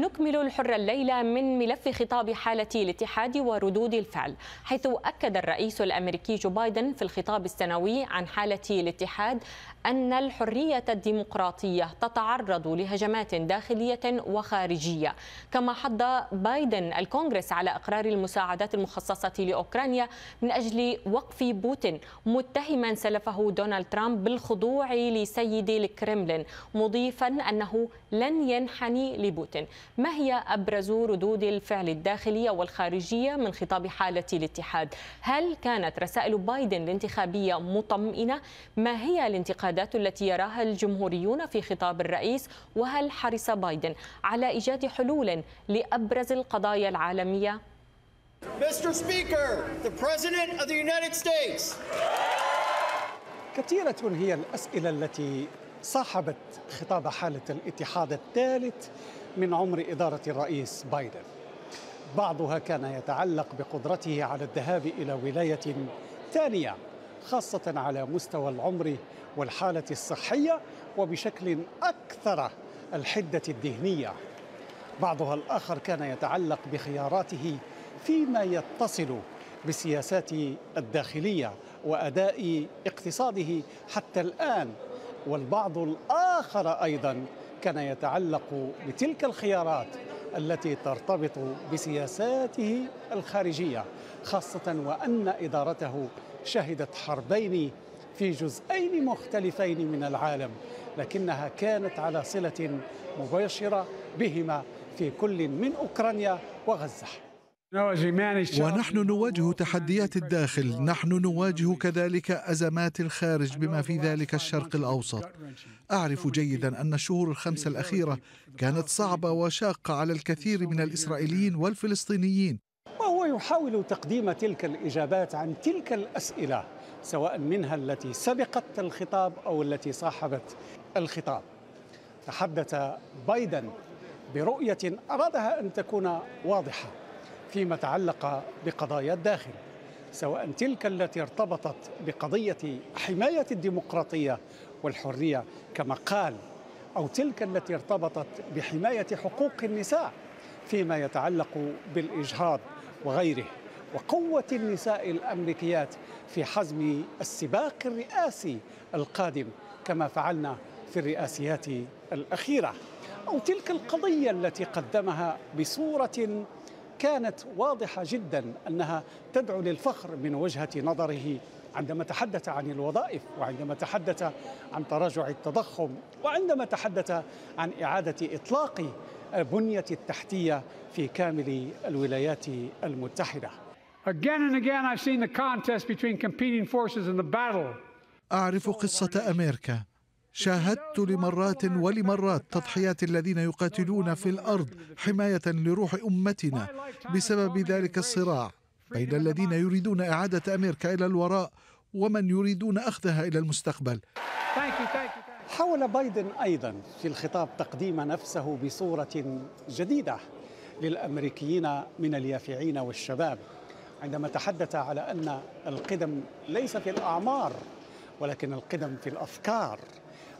نكمل الحرة الليلة من ملف خطاب حالة الاتحاد وردود الفعل حيث أكد الرئيس الأمريكي جو بايدن في الخطاب السنوي عن حالة الاتحاد أن الحرية الديمقراطية تتعرض لهجمات داخلية وخارجية كما حض بايدن الكونغرس على إقرار المساعدات المخصصة لأوكرانيا من أجل وقف بوتين متهما سلفه دونالد ترامب بالخضوع لسيد الكرملين مضيفا أنه لن ينحني لبوتين ما هي أبرز ردود الفعل الداخلية والخارجية من خطاب حالة الاتحاد هل كانت رسائل بايدن الانتخابية مطمئنة ما هي الانتقادات التي يراها الجمهوريون في خطاب الرئيس وهل حرص بايدن على إيجاد حلول لأبرز القضايا العالمية Mr. Speaker, the President of the United States. كثيرة هي الأسئلة التي صاحبت خطاب حالة الاتحاد الثالث من عمر إدارة الرئيس بايدن بعضها كان يتعلق بقدرته على الذهاب إلى ولاية ثانية خاصة على مستوى العمر والحالة الصحية وبشكل أكثر الحدة الذهنية بعضها الآخر كان يتعلق بخياراته فيما يتصل بسياسات الداخلية وأداء اقتصاده حتى الآن والبعض الآخر أيضا كان يتعلق بتلك الخيارات التي ترتبط بسياساته الخارجيه خاصه وان ادارته شهدت حربين في جزئين مختلفين من العالم لكنها كانت على صله مباشره بهما في كل من اوكرانيا وغزه يعني ونحن نواجه تحديات الداخل نحن نواجه كذلك ازمات الخارج بما في ذلك الشرق الاوسط اعرف جيدا ان الشهور الخمسه الاخيره كانت صعبه وشاقه على الكثير من الاسرائيليين والفلسطينيين وهو يحاول تقديم تلك الاجابات عن تلك الاسئله سواء منها التي سبقت الخطاب او التي صاحبت الخطاب تحدث بايدن برؤيه ارادها ان تكون واضحه فيما تعلق بقضايا الداخل سواء تلك التي ارتبطت بقضيه حمايه الديمقراطيه والحريه كما قال او تلك التي ارتبطت بحمايه حقوق النساء فيما يتعلق بالاجهاض وغيره وقوه النساء الامريكيات في حزم السباق الرئاسي القادم كما فعلنا في الرئاسيات الاخيره او تلك القضيه التي قدمها بصوره كانت واضحة جدا أنها تدعو للفخر من وجهة نظره عندما تحدث عن الوظائف وعندما تحدث عن تراجع التضخم وعندما تحدث عن إعادة إطلاق بنية التحتية في كامل الولايات المتحدة Again and again I've seen the contest between competing forces in the battle أعرف قصة أمريكا شاهدت لمرات ولمرات تضحيات الذين يقاتلون في الارض حمايه لروح امتنا بسبب ذلك الصراع بين الذين يريدون اعاده امريكا الى الوراء ومن يريدون اخذها الى المستقبل حاول بايدن ايضا في الخطاب تقديم نفسه بصوره جديده للامريكيين من اليافعين والشباب عندما تحدث على ان القدم ليس في الاعمار ولكن القدم في الافكار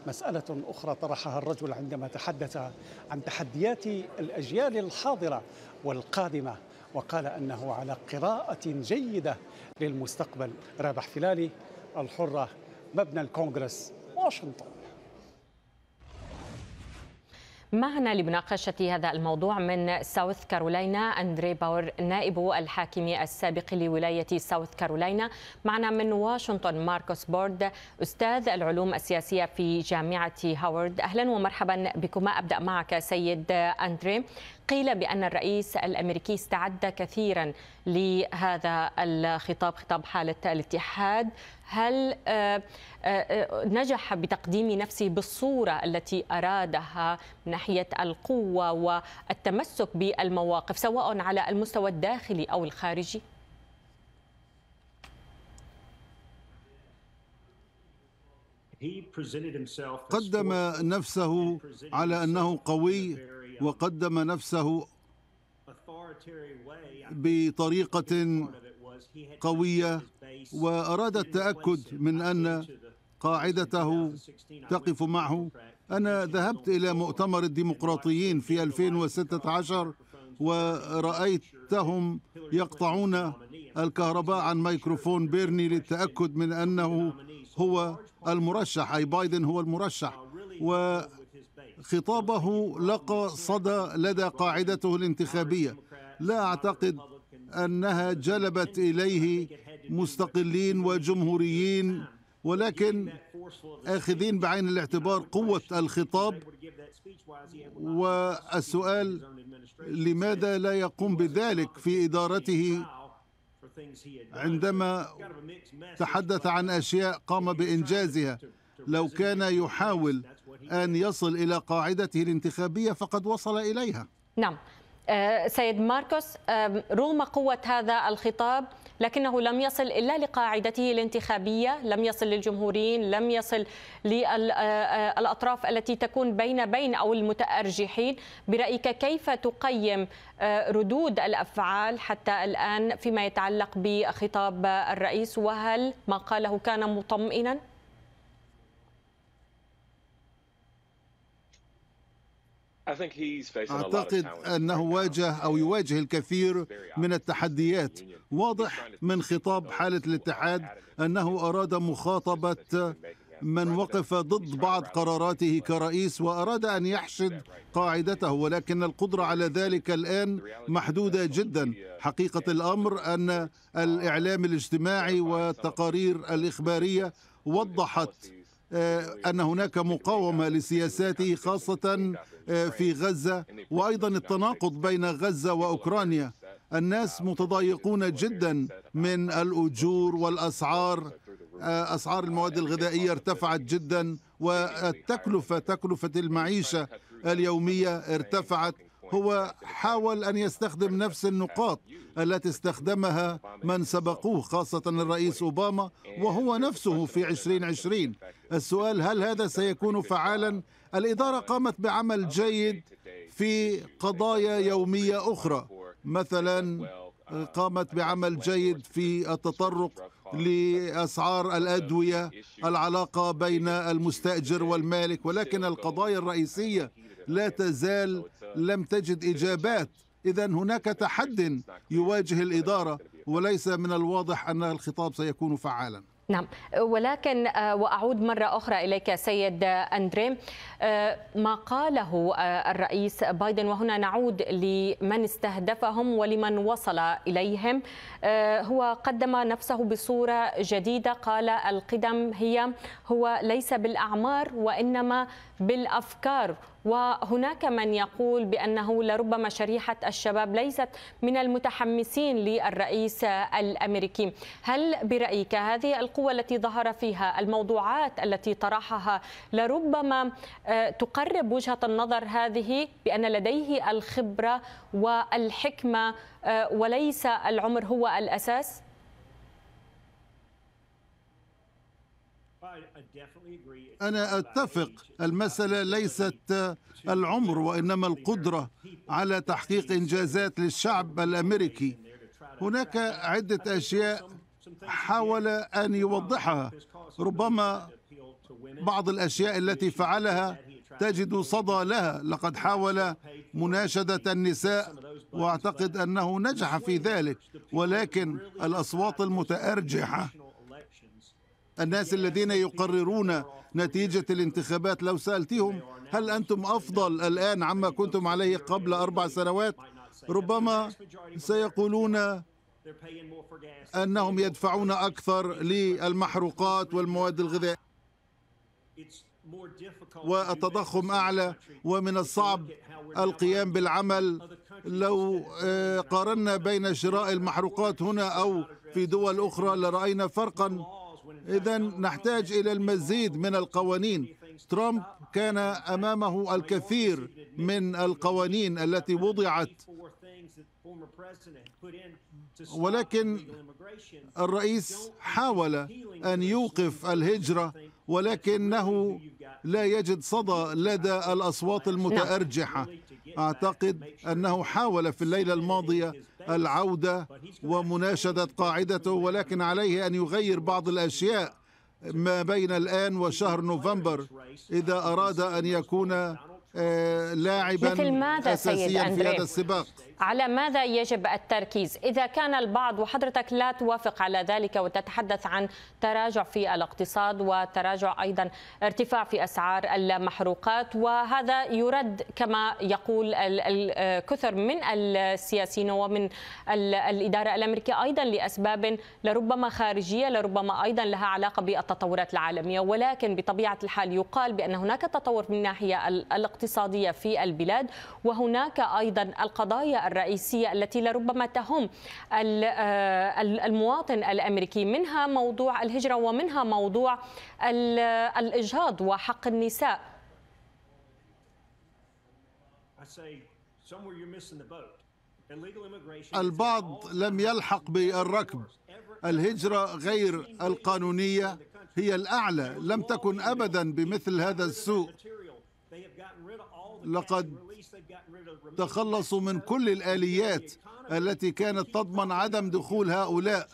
مسألة أخرى طرحها الرجل عندما تحدث عن تحديات الأجيال الحاضرة والقادمة وقال أنه على قراءة جيدة للمستقبل رابح فلالي الحرة مبنى الكونغرس واشنطن معنا لمناقشة هذا الموضوع من ساوث كارولينا أندري باور نائب الحاكم السابق لولاية ساوث كارولينا معنا من واشنطن ماركوس بورد أستاذ العلوم السياسية في جامعة هاورد أهلا ومرحبا بكما أبدأ معك سيد أندري قيل بأن الرئيس الأمريكي استعد كثيرا لهذا الخطاب خطاب حالة الاتحاد هل آه، آه، آه، نجح بتقديم نفسه بالصورة التي أرادها من ناحية القوة والتمسك بالمواقف سواء على المستوى الداخلي أو الخارجي؟ قدم نفسه على انه قوي uh, وقدم نفسه بطريقه قوية وأراد التأكد من أن قاعدته تقف معه أنا ذهبت إلى مؤتمر الديمقراطيين في 2016 ورأيتهم يقطعون الكهرباء عن ميكروفون بيرني للتأكد من أنه هو المرشح أي بايدن هو المرشح وخطابه لقى صدى لدى قاعدته الانتخابية لا أعتقد أنها جلبت إليه مستقلين وجمهوريين ولكن اخذين بعين الاعتبار قوة الخطاب والسؤال لماذا لا يقوم بذلك في إدارته عندما تحدث عن أشياء قام بإنجازها لو كان يحاول أن يصل إلى قاعدته الانتخابية فقد وصل إليها نعم آه، سيد ماركوس رغم قوة هذا الخطاب لكنه لم يصل إلا لقاعدته الانتخابية لم يصل للجمهوريين لم يصل للأطراف آه، آه، التي تكون بين بين أو المتأرجحين برأيك كيف تقيم ردود الأفعال حتى الآن فيما يتعلق بخطاب الرئيس وهل ما قاله كان مطمئنا؟ أعتقد أنه واجه أو يواجه الكثير من التحديات واضح من خطاب حالة الاتحاد أنه أراد مخاطبة من وقف ضد بعض قراراته كرئيس وأراد أن يحشد قاعدته ولكن القدرة على ذلك الآن محدودة جدا حقيقة الأمر أن uh, الإعلام الاجتماعي والتقارير الإخبارية وضحت آه، أن هناك مقاومة لسياساته خاصة آه، في غزة وأيضا التناقض بين غزة وأوكرانيا الناس متضايقون جدا من الأجور والأسعار آه، أسعار المواد الغذائية ارتفعت جدا والتكلفة تكلفة المعيشة اليومية ارتفعت هو حاول أن يستخدم نفس النقاط التي استخدمها من سبقوه خاصة الرئيس أوباما وهو نفسه في 2020 السؤال هل هذا سيكون فعالا؟ الإدارة قامت بعمل جيد في قضايا يومية أخرى مثلا قامت بعمل جيد في التطرق لاسعار الادويه العلاقه بين المستاجر والمالك ولكن القضايا الرئيسيه لا تزال لم تجد إجابات إذا هناك تحد يواجه الإدارة وليس من الواضح أن الخطاب سيكون فعالا نعم ولكن آه، وأعود مرة أخرى إليك سيد آه، أندري آه، ما قاله الرئيس بايدن وهنا نعود لمن استهدفهم ولمن وصل إليهم هو قدم نفسه بصورة جديدة قال القدم هي هو ليس بالأعمار وإنما بالافكار وهناك من يقول بانه لربما شريحه الشباب ليست من المتحمسين للرئيس الامريكي هل برايك هذه القوه التي ظهر فيها الموضوعات التي طرحها لربما آه، تقرب وجهه النظر هذه بان لديه الخبره والحكمه آه، وليس العمر هو الاساس أنا أتفق المسألة ليست العمر وإنما القدرة على تحقيق إنجازات للشعب الأمريكي هناك عدة أشياء حاول أن يوضحها ربما بعض الأشياء التي فعلها تجد صدى لها لقد حاول مناشدة النساء وأعتقد أنه نجح في ذلك ولكن الأصوات المتأرجحة الناس الذين يقررون نتيجة الانتخابات لو سألتهم هل أنتم أفضل الآن عما كنتم عليه قبل أربع سنوات ربما سيقولون أنهم يدفعون أكثر للمحروقات والمواد الغذائية والتضخم أعلى ومن الصعب القيام بالعمل لو آه، قارنا بين شراء المحروقات هنا أو في دول أخرى لرأينا فرقا إذا نحتاج إلى المزيد من القوانين ترامب كان أمامه الكثير من القوانين التي وضعت ولكن الرئيس حاول أن يوقف الهجرة ولكنه لا يجد صدى لدى الأصوات المتأرجحة أعتقد أنه حاول في الليلة الماضية العودة ومناشدة قاعدته ولكن عليه أن يغير بعض الأشياء ما بين الآن وشهر نوفمبر إذا أراد أن يكون آه، لاعبا مثل ماذا أساسيا سيد في هذا السباق على ماذا يجب التركيز إذا كان البعض وحضرتك لا توافق على ذلك وتتحدث عن تراجع في الاقتصاد وتراجع أيضا ارتفاع في أسعار المحروقات وهذا يرد كما يقول الكثر آه، من السياسيين ومن الإدارة الأمريكية أيضا لأسباب لربما خارجية لربما أيضا لها علاقة بالتطورات العالمية ولكن بطبيعة الحال يقال بأن هناك تطور من ناحية الاقتصاد الاقتصادية في البلاد وهناك أيضا القضايا الرئيسية التي لربما تهم آه، المواطن الأمريكي منها موضوع الهجرة ومنها موضوع الإجهاض وحق النساء البعض لم يلحق بالركب الهجرة غير القانونية هي الأعلى لم تكن أبدا بمثل هذا السوء لقد تخلصوا من كل الآليات التي كانت تضمن عدم دخول هؤلاء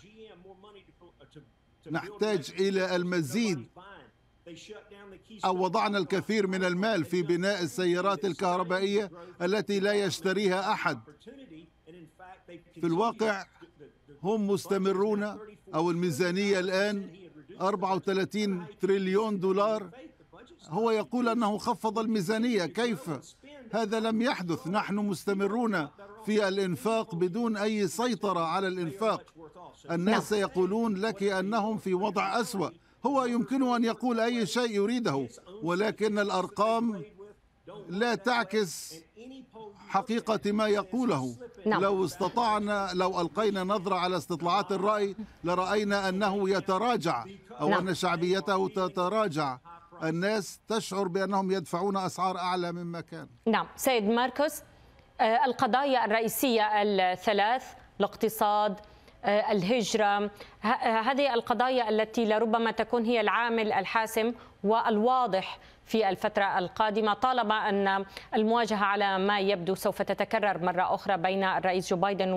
نحتاج إلى المزيد أو وضعنا الكثير من المال في بناء السيارات الكهربائية التي لا يشتريها أحد في الواقع هم مستمرون أو الميزانية الآن 34 تريليون دولار هو يقول أنه خفض الميزانية كيف؟ هذا لم يحدث نحن مستمرون في الإنفاق بدون أي سيطرة على الإنفاق الناس نعم. يقولون لك أنهم في وضع أسوأ هو يمكنه أن يقول أي شيء يريده ولكن الأرقام لا تعكس حقيقة ما يقوله نعم. لو استطعنا لو ألقينا نظرة على استطلاعات الرأي لرأينا أنه يتراجع أو نعم. أن شعبيته تتراجع الناس تشعر بأنهم يدفعون أسعار أعلى مما كان نعم سيد ماركوس آه، القضايا الرئيسية الثلاث الاقتصاد آه، الهجرة هذه القضايا التي لربما تكون هي العامل الحاسم والواضح في الفترة القادمة طالما أن المواجهة على ما يبدو سوف تتكرر مرة أخرى بين الرئيس جو بايدن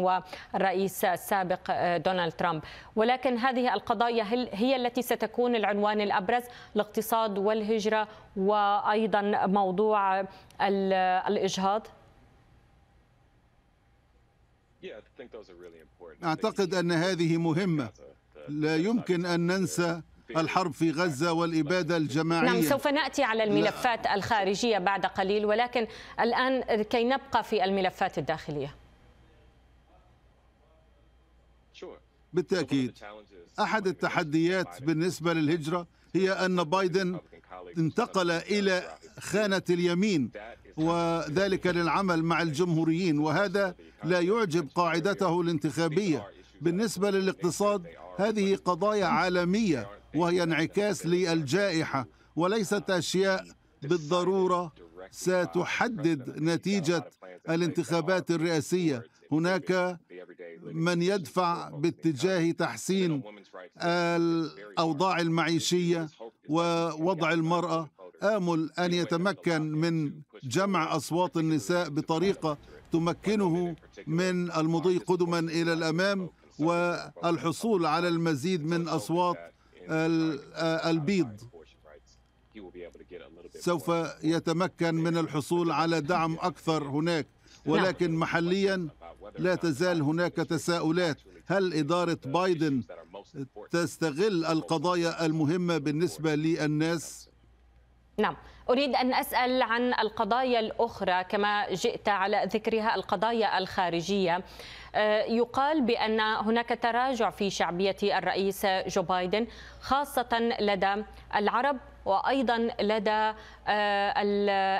والرئيس السابق آه، دونالد ترامب ولكن هذه القضايا هي التي ستكون العنوان الأبرز الاقتصاد والهجرة وأيضا موضوع الإجهاض أعتقد أن هذه مهمة لا يمكن أن ننسى الحرب في غزة والإبادة الجماعية نعم سوف نأتي على الملفات لا. الخارجية بعد قليل ولكن الآن كي نبقى في الملفات الداخلية بالتأكيد أحد التحديات بالنسبة للهجرة هي أن بايدن انتقل إلى خانة اليمين وذلك للعمل مع الجمهوريين وهذا لا يعجب قاعدته الانتخابية بالنسبة للاقتصاد هذه قضايا عالمية وهي انعكاس للجائحة وليست أشياء بالضرورة ستحدد نتيجة الانتخابات الرئاسية هناك من يدفع باتجاه تحسين الأوضاع المعيشية ووضع المرأة آمل أن يتمكن من جمع أصوات النساء بطريقة تمكنه من المضي قدما إلى الأمام والحصول على المزيد من أصوات آه، البيض سوف يتمكن من الحصول على دعم أكثر هناك ولكن محليا لا تزال هناك تساؤلات هل إدارة بايدن تستغل القضايا المهمة بالنسبة للناس؟ نعم أريد أن أسأل عن القضايا الأخرى كما جئت على ذكرها القضايا الخارجية آه، يقال بأن هناك تراجع في شعبية الرئيس جو بايدن خاصة لدى العرب وايضا لدى آه،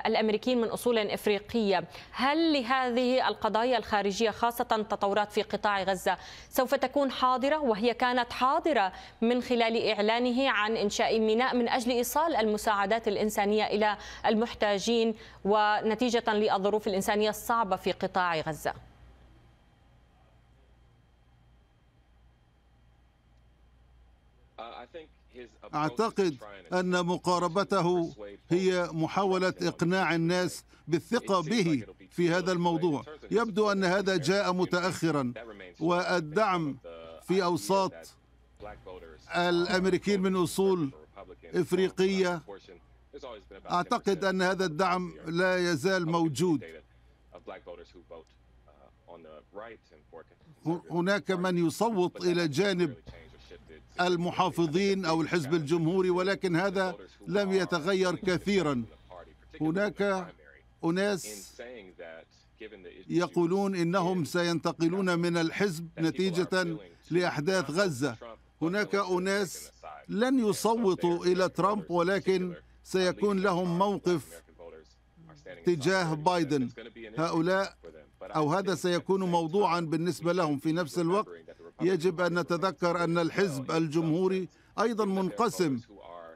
الامريكيين من اصول افريقيه، هل لهذه القضايا الخارجيه خاصه تطورات في قطاع غزه سوف تكون حاضره وهي كانت حاضره من خلال اعلانه عن انشاء ميناء من اجل ايصال المساعدات الانسانيه الى المحتاجين ونتيجه للظروف الانسانيه الصعبه في قطاع غزه؟ اعتقد ان مقاربته هي محاوله اقناع الناس بالثقه به في هذا الموضوع يبدو ان هذا جاء متاخرا والدعم في اوساط الامريكيين من اصول افريقيه اعتقد ان هذا الدعم لا يزال موجود uh, هناك من يصوت الى جانب المحافظين أو الحزب الجمهوري ولكن هذا لم يتغير كثيرا هناك أناس يقولون إنهم سينتقلون من الحزب نتيجة لأحداث غزة هناك أناس لن يصوتوا إلى ترامب ولكن سيكون لهم موقف تجاه بايدن هؤلاء أو هذا سيكون موضوعا بالنسبة لهم في نفس الوقت يجب أن نتذكر أن الحزب الجمهوري أيضا منقسم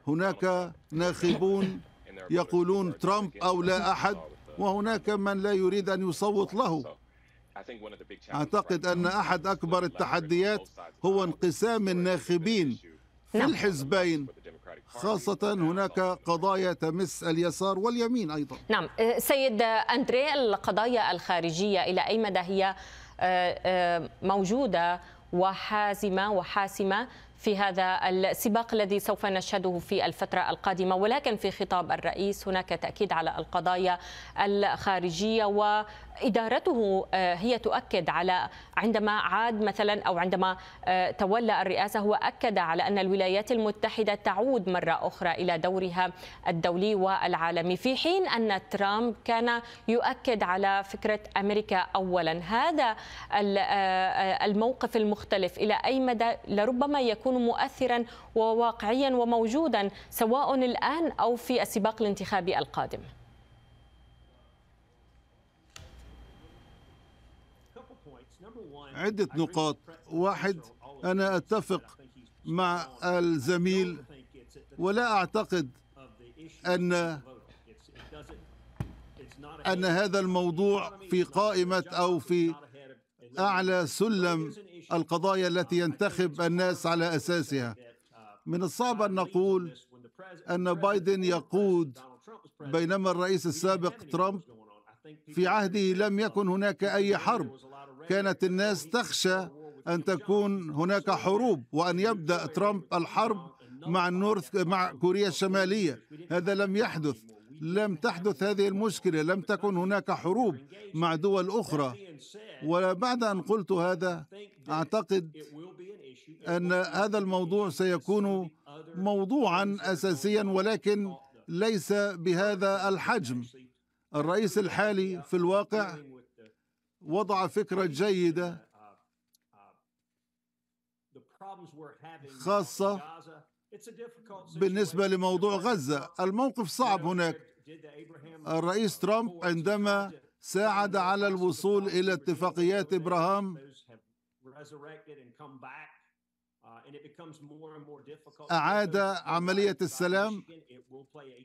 هناك ناخبون يقولون ترامب أو لا أحد وهناك من لا يريد أن يصوت له أعتقد أن أحد أكبر التحديات هو انقسام الناخبين في نعم. الحزبين خاصة هناك قضايا تمس اليسار واليمين أيضا نعم أه، سيد أندري القضايا الخارجية إلى أي مدى هي أه، أه، موجودة وحازمة وحاسمة في هذا السباق الذي سوف نشهده في الفترة القادمة ولكن في خطاب الرئيس هناك تأكيد على القضايا الخارجية وإدارته آه، هي تؤكد على عندما عاد مثلا أو عندما آه، تولى الرئاسة هو أكد على أن الولايات المتحدة تعود مرة أخرى إلى دورها الدولي والعالمي في حين أن ترامب كان يؤكد على فكرة أمريكا أولا هذا آه، الموقف المختلف إلى أي مدى لربما يكون يكون مؤثرا وواقعيا وموجودا سواء الآن أو في السباق الانتخابي القادم عدة نقاط واحد أنا أتفق مع الزميل ولا أعتقد أن أن هذا الموضوع في قائمة أو في اعلى سلم القضايا التي ينتخب الناس على اساسها من الصعب ان نقول ان بايدن يقود بينما الرئيس السابق ترامب في عهده لم يكن هناك اي حرب كانت الناس تخشى ان تكون هناك حروب وان يبدا ترامب الحرب مع النورث مع كوريا الشماليه هذا لم يحدث لم تحدث هذه المشكله لم تكن هناك حروب مع دول اخرى وبعد ان قلت هذا اعتقد ان هذا الموضوع سيكون موضوعا اساسيا ولكن ليس بهذا الحجم الرئيس الحالي في الواقع وضع فكره جيده خاصه بالنسبة لموضوع غزة الموقف صعب هناك الرئيس ترامب عندما ساعد على الوصول إلى اتفاقيات إبراهام uh, أعاد عملية السلام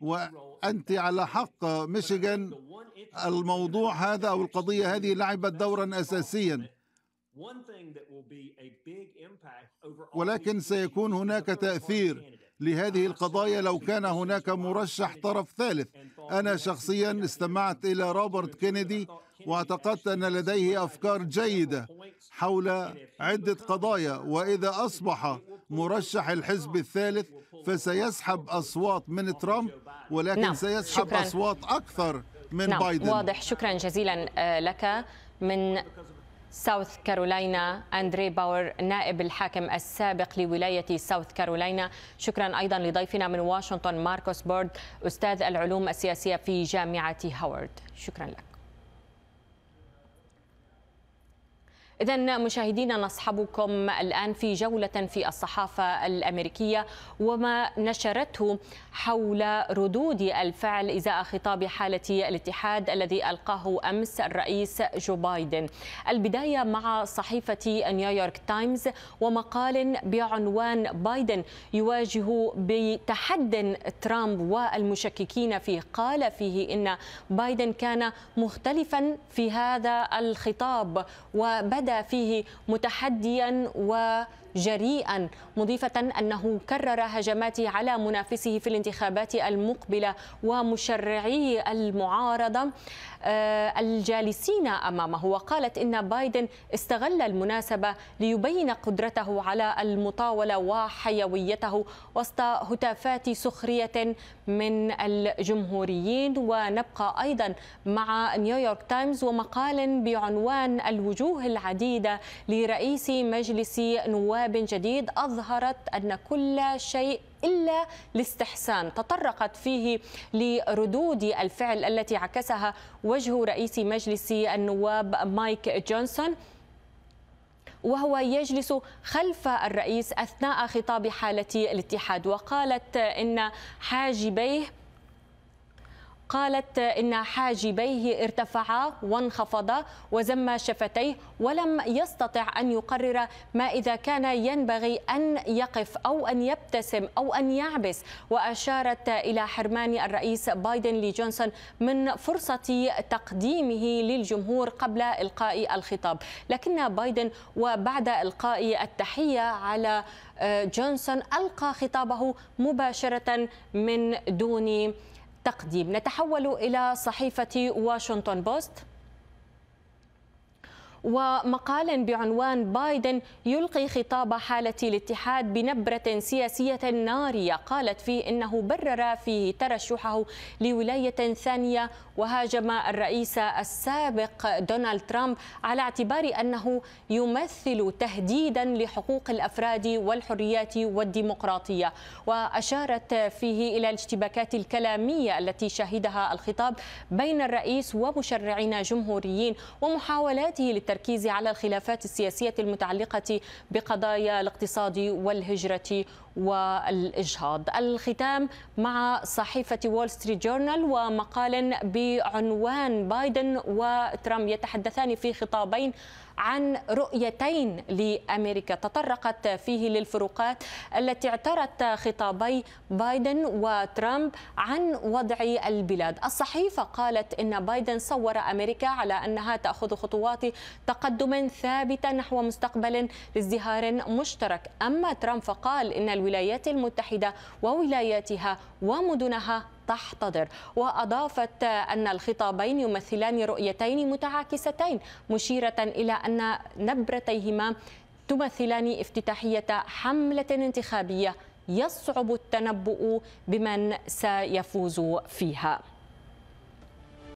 وأنت على حق ميشيغان الموضوع هذا أو القضية هذه لعبت دورا أساسيا ولكن سيكون هناك تاثير لهذه القضايا لو كان هناك مرشح طرف ثالث انا شخصيا استمعت الى روبرت كينيدي واعتقدت ان لديه افكار جيده حول عده قضايا واذا اصبح مرشح الحزب الثالث فسيسحب اصوات من ترامب ولكن نعم. سيسحب شكراً. اصوات اكثر من نعم. بايدن واضح شكرا جزيلا آه، لك من ساوث كارولينا أندري باور نائب الحاكم السابق لولاية ساوث كارولينا شكرا أيضا لضيفنا من واشنطن ماركوس بورد أستاذ العلوم السياسية في جامعة هوارد شكرا لك إذا مشاهدينا نصحبكم الآن في جولة في الصحافة الأمريكية وما نشرته حول ردود الفعل إزاء خطاب حالة الاتحاد الذي ألقاه أمس الرئيس جو بايدن البداية مع صحيفة نيويورك تايمز ومقال بعنوان بايدن يواجه بتحد ترامب والمشككين فيه قال فيه إن بايدن كان مختلفا في هذا الخطاب وبدأ بدا فيه متحديا و جريئا مضيفة أنه كرر هجماته على منافسه في الانتخابات المقبلة ومشرعي المعارضة آه، الجالسين أمامه وقالت إن بايدن استغل المناسبة ليبين قدرته على المطاولة وحيويته وسط هتافات سخرية من الجمهوريين ونبقى أيضا مع نيويورك تايمز ومقال بعنوان الوجوه العديدة لرئيس مجلس نواب كتاب جديد أظهرت أن كل شيء إلا الاستحسان تطرقت فيه لردود الفعل التي عكسها وجه رئيس مجلس النواب مايك جونسون وهو يجلس خلف الرئيس أثناء خطاب حالة الاتحاد وقالت إن حاجبيه قالت إن حاجبيه ارتفعا وانخفضا وزم شفتيه ولم يستطع أن يقرر ما إذا كان ينبغي أن يقف أو أن يبتسم أو أن يعبس وأشارت إلى حرمان الرئيس بايدن لجونسون من فرصة تقديمه للجمهور قبل إلقاء الخطاب لكن بايدن وبعد إلقاء التحية على آه، جونسون ألقى خطابه مباشرة من دون التقديم نتحول إلى صحيفة واشنطن بوست ومقالا بعنوان بايدن يلقي خطاب حالة الاتحاد بنبرة سياسية نارية قالت فيه إنه برر فيه ترشحه لولاية ثانية وهاجم الرئيس السابق دونالد ترامب على اعتبار أنه يمثل تهديدا لحقوق الأفراد والحريات والديمقراطية وأشارت فيه إلى الاشتباكات الكلامية التي شهدها الخطاب بين الرئيس ومشرعين جمهوريين ومحاولاته بالتركيز على الخلافات السياسية المتعلقة بقضايا الاقتصاد والهجرة والإجهاض الختام مع صحيفة وول ستريت جورنال ومقال بعنوان بايدن وترامب يتحدثان في خطابين عن رؤيتين لامريكا تطرقت فيه للفروقات التي اعترت خطابي بايدن وترامب عن وضع البلاد. الصحيفه قالت ان بايدن صور امريكا على انها تاخذ خطوات تقدم ثابته نحو مستقبل ازدهار مشترك، اما ترامب فقال ان الولايات الولايات المتحدة وولاياتها ومدنها تحتضر وأضافت أن الخطابين يمثلان رؤيتين متعاكستين مشيرة إلى أن نبرتيهما تمثلان افتتاحية حملة انتخابية يصعب التنبؤ بمن سيفوز فيها